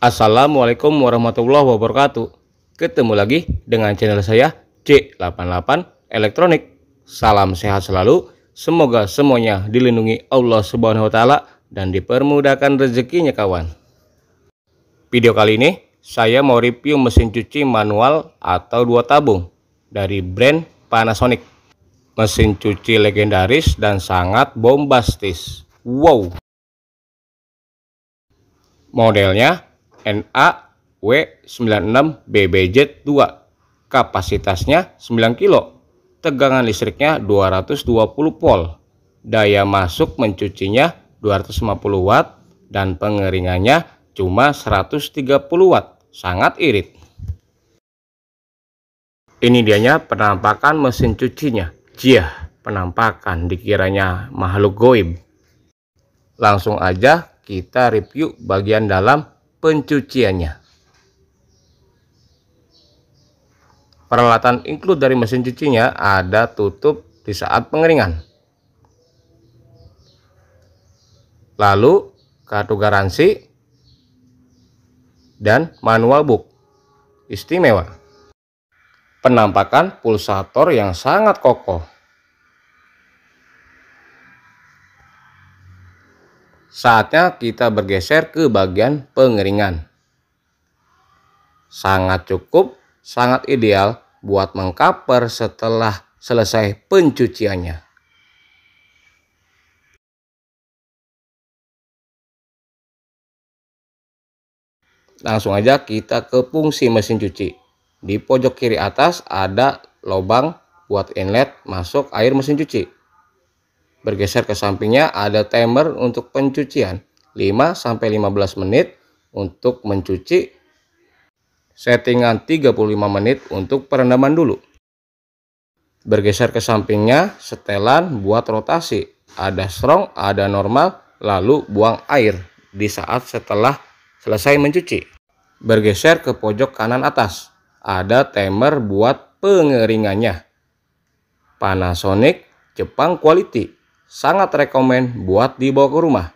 Assalamualaikum warahmatullahi wabarakatuh. Ketemu lagi dengan channel saya C88 Elektronik. Salam sehat selalu. Semoga semuanya dilindungi Allah Subhanahu wa taala dan dipermudahkan rezekinya kawan. Video kali ini saya mau review mesin cuci manual atau dua tabung dari brand Panasonic. Mesin cuci legendaris dan sangat bombastis. Wow. Modelnya naw 96 bbj 2 Kapasitasnya 9 kilo. Tegangan listriknya 220 volt. Daya masuk mencucinya 250 watt dan pengeringannya cuma 130 watt. Sangat irit. Ini dianya penampakan mesin cucinya. Jiah, penampakan dikiranya makhluk goib. Langsung aja kita review bagian dalam pencuciannya. Peralatan include dari mesin cucinya ada tutup di saat pengeringan. Lalu kartu garansi dan manual book. Istimewa. Penampakan pulsator yang sangat kokoh Saatnya kita bergeser ke bagian pengeringan. Sangat cukup, sangat ideal buat mengkaper setelah selesai pencuciannya. Langsung aja kita ke fungsi mesin cuci. Di pojok kiri atas ada lubang buat inlet masuk air mesin cuci. Bergeser ke sampingnya ada timer untuk pencucian 5 sampai 15 menit untuk mencuci. Settingan 35 menit untuk perendaman dulu. Bergeser ke sampingnya setelan buat rotasi. Ada strong, ada normal, lalu buang air di saat setelah selesai mencuci. Bergeser ke pojok kanan atas. Ada timer buat pengeringannya. Panasonic Jepang Quality sangat rekomen buat dibawa ke rumah.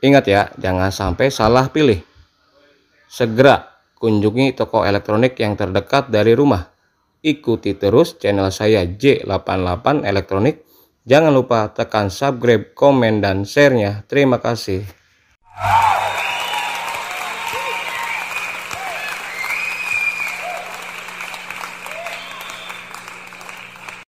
Ingat ya, jangan sampai salah pilih. Segera kunjungi toko elektronik yang terdekat dari rumah. Ikuti terus channel saya J88 Elektronik. Jangan lupa tekan subscribe, komen, dan share-nya. Terima kasih.